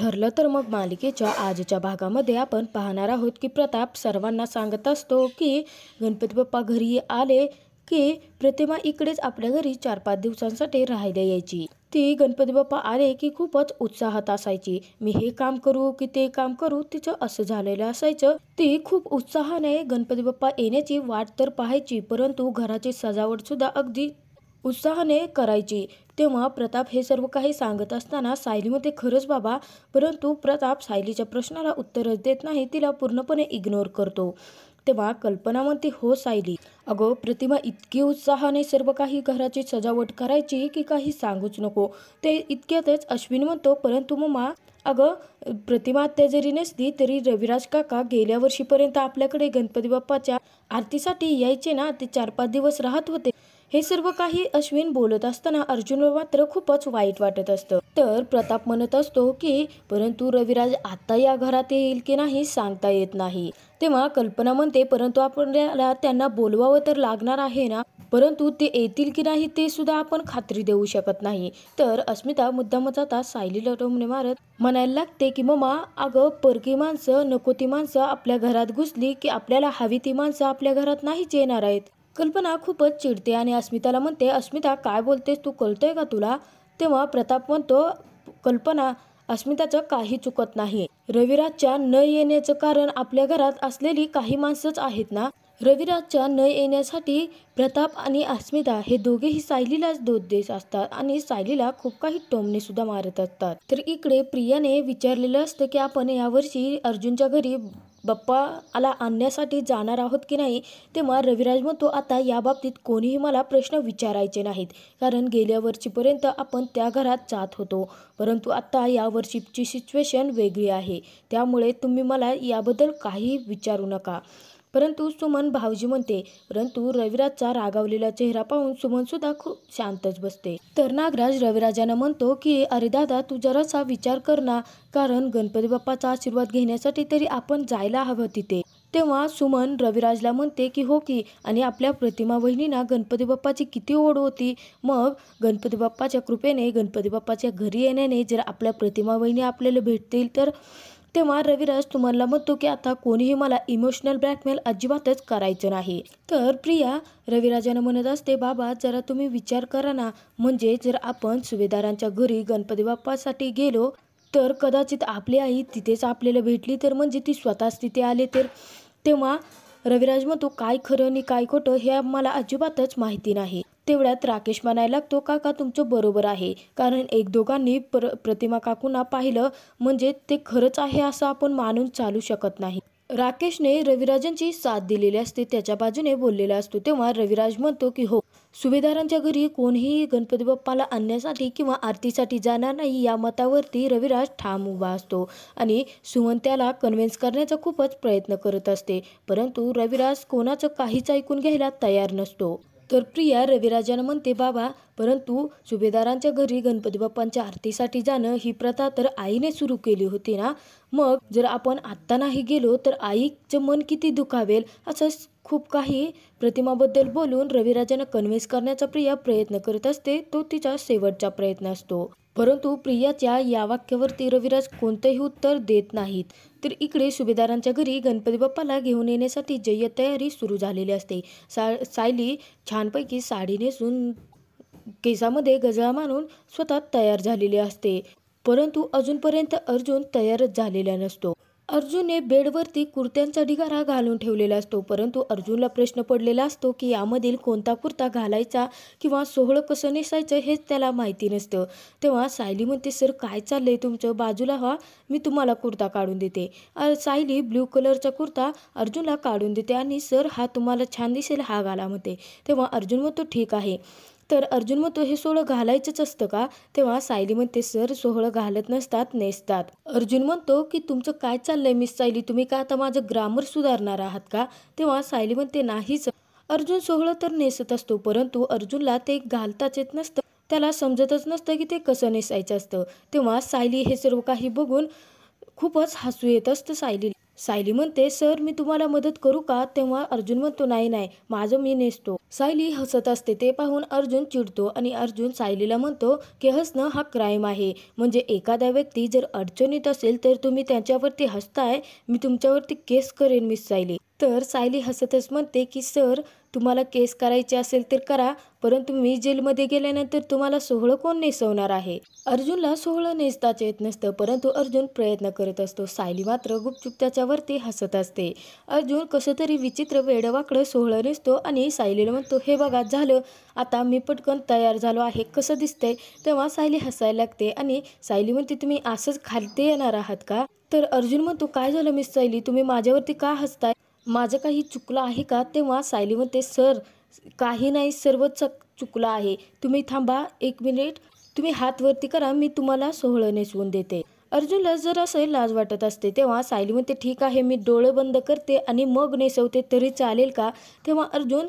ठरलं तर मग मालिकेच्या आजच्या भागामध्ये आपण पाहणार आहोत की प्रताप सर्वांना सांगत असतो की गणपती बाप्पा घरी आले की प्रतिमा इकडेच आपल्या घरी चार पाच दिवसांसाठी राहायला यायची ती गणपती बाप्पा आले की खूपच उत्साहात असायची मी हे काम करू की ते काम करू तिचं असं झालेलं असायचं ती खूप उत्साहाने गणपती बाप्पा येण्याची वाट तर पाहायची परंतु घराची सजावट सुद्धा अगदी उत्साहाने करायची तेव्हा प्रताप हे सर्व काही सांगत असताना सायलीमध्ये खरंच बाबा परंतु प्रताप सायलीच्या प्रश्नाला उत्तरच देत नाही तिला पूर्णपणे इग्नोर करतो तेव्हा कल्पना म्हणते हो सायली अगं प्रतिमा इतकी उत्साहाने सर्व काही घराची सजावट करायची की काही सांगूच नको ते इतक्यातच अश्विन म्हणतो परंतु मम्मा अगं प्रतिमा आत्या जरी नसली तरी रविराज काका गेल्या वर्षीपर्यंत आपल्याकडे गणपती बाप्पाच्या आरतीसाठी यायचे ना ते चार पाच दिवस राहत होते हे सर्व काही अश्विन बोलत असताना अर्जुनला मात्र खूपच वाईट वाटत असतं तर प्रताप म्हणत असतो की परंतु रविराज आता या घरात येईल की नाही सांगता येत नाही तेव्हा कल्पना म्हणते परंतु आपल्याला त्यांना बोलवावं तर लागणार आहे ना परंतु ते येतील की नाही ते सुद्धा आपण खात्री देऊ शकत नाही तर अस्मिता मुद्दामच आता सायली टोमणे मारत म्हणायला लागते की ममा अगं परकी माणसं नको ती माणसं आपल्या घरात घुसली की आपल्याला हवी ती माणसं आपल्या घरात नाहीच येणार आहेत कल्पना खूपच चिडते आणि अस्मिताला म्हणते अस्मिता काय बोलतेस तू कळतोय का तुला तेव्हा प्रताप म्हणतो कल्पना अस्मिताचं काही चुकत नाही रविराजच्या न येण्याचं कारण आपल्या घरात असलेली काही माणसंच आहेत ना रविराजच्या न येण्यासाठी प्रताप आणि अस्मिता हे दोघेही सायलीलाच दोन देश असतात आणि सायलीला खूप काही टोमणे सुद्धा मारत असतात तर इकडे प्रियाने विचारलेलं असतं की आपण यावर्षी अर्जुनच्या घरी बाप्पाला आणण्यासाठी जाणार आहोत की नाही तेव्हा रविराज म्हणतो आता बाबतीत कोणीही मला प्रश्न विचारायचे नाहीत कारण गेल्या वर्षीपर्यंत आपण त्या घरात जात होतो परंतु आता या वर्षीची सिच्युएशन वेगळी आहे त्यामुळे तुम्ही मला याबद्दल काही विचारू नका परंतु सुमन भाऊजी म्हणते परंतु रविराजचा रागावलेला चेहरा पाहून सुमन सुद्धा खूप शांतच बसते तर नागराज रविराजानं म्हणतो की अरे दादा तू जरासा विचार कर ना कारण गणपती बाप्पाचा आशीर्वाद घेण्यासाठी तरी आपण जायला हवं तिथे तेव्हा सुमन रविराजला म्हणते की हो की आणि आपल्या प्रतिमा बहिणींना गणपती बाप्पाची किती ओढ होती मग गणपती बाप्पाच्या कृपेने गणपती बाप्पाच्या घरी येण्याने जर आपल्या प्रतिमा बहिणी आपल्याला भेटतील तर तेव्हा रविराज तुम्हाला म्हणतो की आता कोणीही मला इमोशनल ब्लॅकमेल अजिबातच करायचं नाही तर प्रिया रविराजानं म्हणत असते बाबा जरा तुम्ही विचार करा ना म्हणजे जर आपण सुभेदारांच्या घरी गणपती बाप्पासाठी गेलो तर कदाचित आपली आई तिथेच आपल्याला भेटली तर म्हणजे ती स्वतःच तिथे आले तर तेव्हा रविराज म्हणतो काय खरं आणि काय खोटं हे मला अजिबातच माहिती नाही तेवढ्यात राकेश म्हणायला लागतो काका तुमचं बरोबर आहे कारण एक दोघांनी प्र प्रतिमा काकूंना पाहिलं म्हणजे ते खरंच आहे असं आपण मानून चालू शकत नाही राकेशने रविराजांची साथ दिलेली असते त्याच्या बाजूने बोललेला असतो तेव्हा रविराज म्हणतो की हो सुभेदारांच्या घरी कोणीही गणपती बाप्पाला आणण्यासाठी किंवा आरतीसाठी जाणार नाही या मतावरती रविराज ठाम उभा असतो आणि सुमंत्याला त्याला कन्व्हिन्स करण्याचा खूपच प्रयत्न करत असते परंतु रविराज कोणाचं काहीच ऐकून घ्यायला तयार नसतो तर प्रिया रविराजानं म्हणते बाबा परंतु सुभेदारांच्या घरी गणपती बाप्पांच्या आरतीसाठी जाणं ही प्रथा तर आईने सुरू केली होती ना मग जर आपण आत्ता नाही गेलो तर आईचं मन किती दुखावेल असं खूप काही प्रतिमाबद्दल बोलून रविराजांना कन्व्हिन्स करण्याचा प्रिया प्रयत्न करत असते तो तिचा शेवटचा प्रयत्न असतो परंतु प्रियाच्या या वाक्यावरती रविराज कोणतंही उत्तर देत नाहीत तर इकडे सुभेदारांच्या घरी गणपती बाप्पाला घेऊन येण्यासाठी जय्य तयारी सुरू झालेली असते सा सायली छानपैकी साडी नेसून केसामध्ये गजळा मानून स्वतः तयार झालेली असते परंतु अजूनपर्यंत अर्जुन तयारच झालेला नसतो अर्जुनने बेडवरती कुर्त्यांचा ढिगारा घालून ठेवलेला असतो परंतु अर्जुनला प्रश्न पडलेला असतो की यामधील कोणता कुर्ता घालायचा किंवा सोहळं कसं नेसायचं हेच त्याला माहिती नसतं तेव्हा सायली म्हणते सर काय चाललंय तुमचं बाजूला हवा मी तुम्हाला कुर्ता काढून देते सायली ब्ल्यू कलरचा कुर्ता अर्जुनला काढून देते आणि सर हा तुम्हाला छान दिसेल हा घाला म्हणते तेव्हा अर्जुन म्हणतो ठीक आहे तर अर्जुन म्हणतो हे सोहळं घालायचंच असतं का तेव्हा सायली म्हणते सर सोहळं घालत नसतात नेसतात अर्जुन म्हणतो की तुमचं काय चाललंय मिस सायली तुम्ही का आता माझं ग्रामर सुधारणार आहात का तेव्हा सायली म्हणते नाहीच अर्जुन सोहळं तर नेसत असतो परंतु अर्जुनला ते घालताच येत नसतं त्याला समजतच नसतं की ते कसं नेसायचं असतं तेव्हा सायली हे सर्व काही बघून खूपच हसू येत असतं सायली सायली म्हणते सर मी तुम्हाला मदत करू का तेव्हा अर्जुन म्हणतो नाही नाही माझं मी नेसतो सायली हसत असते ते पाहून अर्जुन चिडतो आणि अर्जुन सायलीला म्हणतो की हसणं हा क्राईम आहे म्हणजे एखादा व्यक्ती जर अडचणीत असेल तर तुम्ही त्याच्यावरती हसताय मी तुमच्यावरती केस करेन मिस सायली तर सायली हसतच म्हणते की सर तुम्हाला केस करायचे असेल तर करा परंतु मी जेलमध्ये गेल्यानंतर तुम्हाला सोहळं कोण नेसवणार आहे अर्जुनला सोहळं नेसताच येत नसतं परंतु अर्जुन प्रयत्न करत असतो सायली मात्र गुपचुप त्याच्यावरती हसत असते अर्जुन कसं तरी विचित्र वेडवाकडं सोहळं नेसतो आणि सायलीला म्हणतो हे बघा झालं आता मी पटकन तयार झालो आहे कसं दिसतंय तेव्हा सायली हसायला लागते आणि सायली म्हणते तुम्ही असंच खालते येणार आहात का तर अर्जुन म्हणतो काय झालं मिस सायली तुम्ही माझ्यावरती का हसताय माझं काही चुकलं आहे का तेव्हा सायली म्हणते सर काही नाही सर्व चक चुकलं आहे तुम्ही थांबा एक मिनिट तुम्ही हात वरती करा मी तुम्हाला सोहळं नेसवून देते अर्जुनला जर असं लाज वाटत असते तेव्हा सायली म्हणते ठीक आहे मी डोळे बंद करते आणि मग नेसवते तरी चालेल का तेव्हा अर्जुन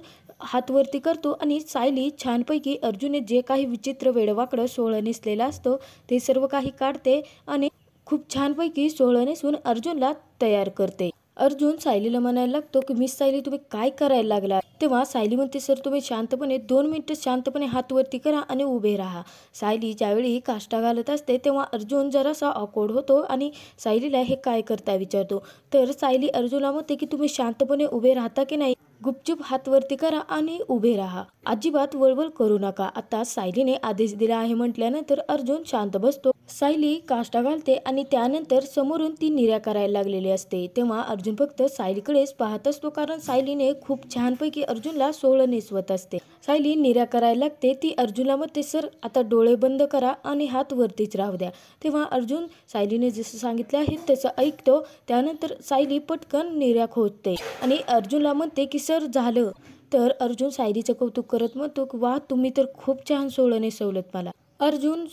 हातवरती करतो आणि सायली छानपैकी अर्जुनने जे काही विचित्र वेडवाकडं सोहळं नेसलेला असतो ते सर्व काही काढते आणि खूप छानपैकी सोहळं नेसून अर्जुनला तयार करते अर्जुन सायलीला म्हणायला लागतो की मिस सायली तुम्ही काय करायला लागला तेव्हा सायली म्हणते सर तुम्ही शांतपणे दोन मिनटं शांतपणे हात वरती करा आणि उभे राहा सायली ज्यावेळी काष्टा घालत असते तेव्हा अर्जुन जरासा ऑकवर्ड होतो आणि सायलीला हे काय करता विचारतो तर सायली अर्जुनला म्हणते की तुम्ही शांतपणे उभे राहता की नाही गुपचूप हात वरती करा आणि उभे राहा अजिबात वळवळ करू नका आता सायलीने आदेश दिला आहे म्हटल्यानंतर अर्जुन शांत बसतो सायली काष्टा घालते आणि त्यानंतर समोरून ती निर्या करायला लागलेली असते तेव्हा अर्जुन फक्त सायलीकडेच पाहत असतो कारण सायलीने खूप छानपैकी अर्जुनला सोहळं नेसवत असते सायली निरा करायला लागते ती अर्जुनला म्हणते सर आता डोळे बंद करा आणि हात वरतीच राहू द्या तेव्हा अर्जुन सायलीने जसं सांगितलं आहे तसं ऐकतो त्यानंतर सायली पटकन निऱ्या खोदते आणि अर्जुनला म्हणते की सर झालं तर अर्जुन सायलीचं कौतुक करत म्हणतो वा तुम्ही तर खूप छान सोहळं नेसवलत मला अर्जुन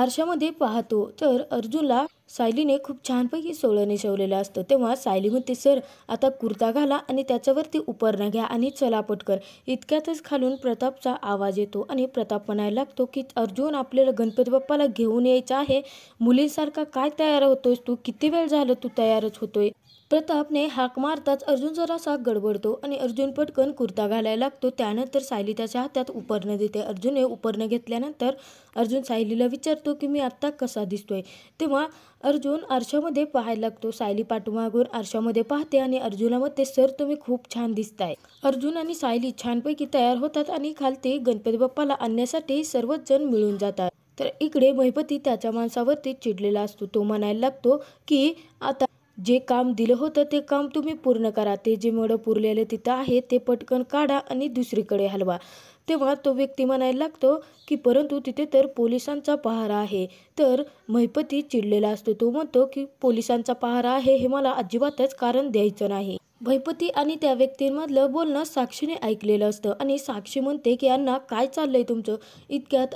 आरशामध्ये पाहतो तर अर्जुनला सायलीने खूप छानपैकी सोळं नेशवलेलं असतं तेव्हा सायली म्हणते सर आता कुर्ता घाला आणि त्याच्यावरती उपरणं घ्या आणि चला पटकर इतक्यातच खालून प्रतापचा आवाज येतो आणि प्रताप म्हणायला लागतो की अर्जुन आपल्याला गणपती बाप्पाला घेऊन यायचा आहे मुलींसारखा काय तयार होतोयस तू किती वेळ झालं तू तयारच होतोय प्रतापने हाक मारताच अर्जुन जरासा गडबडतो आणि अर्जुन पटकन कुर्ता घालायला लागतो त्यानंतर सायली त्याच्या हातात उपरणं देते अर्जुनने उपरणं घेतल्यानंतर अर्जुन सायलीला विचारतो की मी आत्ता कसा दिसतोय तेव्हा अर्जुन आरशामध्ये पाहायला लागतो सायली पाठमागून आरशामध्ये पाहते आणि अर्जुना म्हणते सर तुम्ही खूप छान दिसताय अर्जुन आणि सायली छानपैकी तयार होतात आणि खालती गणपती बाप्पाला आणण्यासाठी सर्वच जण मिळून जातात तर इकडे महिपती त्याच्या माणसावरती चिडलेला असतो तो म्हणायला लागतो की आता जे काम दिलं होतं ते काम तुम्ही पूर्ण करा ते जे मडं पुरलेलं तिथं आहे ते पटकन काढा आणि दुसरीकडे हलवा तेव्हा तो व्यक्ती म्हणायला लागतो की परंतु तिथे तर पोलिसांचा पहारा आहे तर महिपती चिडलेला असतो तो म्हणतो की पोलिसांचा पहारा आहे हे मला अजिबातच कारण द्यायचं नाही भयपती आणि त्या व्यक्तींमधलं बोलणं साक्षीने ऐकलेलं असतं आणि साक्षी म्हणते की यांना काय चाललंय तुमचं इतक्यात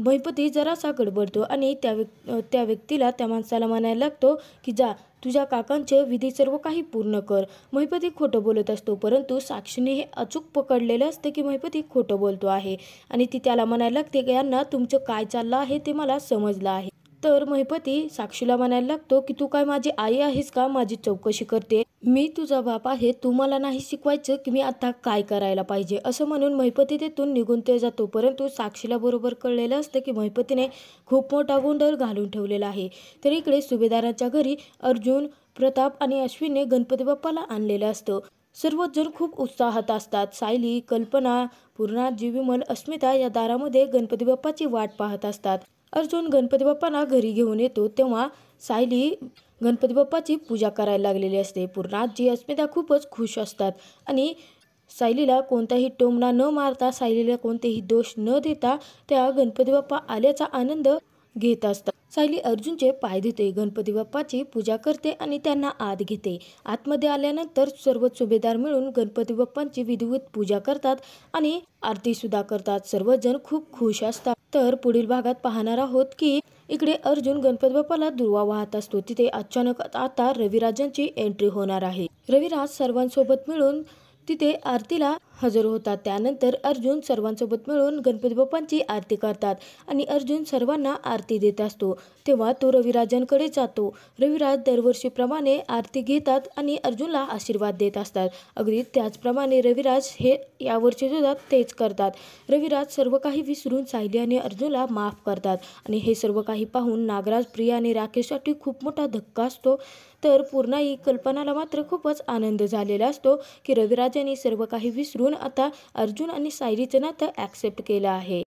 भयपती जरासा गडबडतो आणि त्या व्यक् त्या व्यक्तीला त्या माणसाला म्हणायला लागतो की जा तुझ्या काकांचे विधी सर्व काही पूर्ण कर महिपती खोटं बोलत असतो परंतु साक्षीने हे अचूक पकडलेलं असते की महिपती खोटं बोलतो आहे आणि ती त्याला म्हणायला लागते की यांना तुमचं काय चाललं आहे ते मला समजलं आहे तर महिपती साक्षीला म्हणायला लागतो की तू काय माझी आई आहेस का माझी चौकशी करते मी तुझा बाप आहे तू मला नाही शिकवायचं की मी आता काय करायला पाहिजे असं म्हणून महिपती तेथून निघून ते जातो परंतु साक्षीला बरोबर कळलेलं असतं की महिपतीने खूप मोठा गोंधळ घालून ठेवलेला आहे तर इकडे सुभेदाराच्या घरी अर्जुन प्रताप आणि अश्विनने गणपती बाप्पाला आणलेलं असतं सर्वजण खूप उत्साहात असतात सायली कल्पना पूर्णा जीविमल अस्मिता या दारामध्ये गणपती बाप्पाची वाट पाहत असतात अर्जुन गणपती बाप्पांना घरी घेऊन येतो तेव्हा सायली गणपती बाप्पाची पूजा करायला लागलेली असते पूर्णाजी अस्मिता खूपच खुश असतात आणि सायलीला कोणताही टोमणा न मारता सायलीला कोणतेही दोष न देता त्या गणपती बाप्पा आल्याचा आनंद घेत असतात सायली अर्जुनचे पाय धुते गणपती बाप्पाची पूजा करते आणि त्यांना आत घेते आतमध्ये आल्यानंतर सर्व सुभेदार मिळून गणपती बाप्पांची विधिवत पूजा करतात आणि आरती सुद्धा करतात सर्वजण खूप खुश असतात तर पुढील भागात पाहणार आहोत की इकडे अर्जुन गणपती बाप्पाला दुर्वा वाहत असतो तिथे अचानक आता रविराजांची एंट्री होणार आहे रविराज सर्वांसोबत मिळून तिथे आरतीला हजर होतात त्यानंतर अर्जुन सर्वांसोबत मिळून गणपती बाप्पांची आरती करतात आणि अर्जुन सर्वांना आरती देत असतो तेव्हा तो रविराजांकडे जातो रविराज दरवर्षीप्रमाणे आरती घेतात आणि अर्जुनला आशीर्वाद देत असतात अगदी त्याचप्रमाणे रविराज हे यावर्षी सुद्धा तेच करतात रविराज सर्व काही विसरून सायली आणि अर्जुनला माफ करतात आणि हे सर्व काही पाहून नागराज प्रिया आणि राकेशसाठी खूप मोठा धक्का असतो तर पूर्णाई कल्पनाला मात्र खूपच आनंद झालेला असतो की रविराजांनी सर्व काही विसरून म्हणून आता अर्जुन आणि सायरीचं तर ॲक्सेप्ट केलं आहे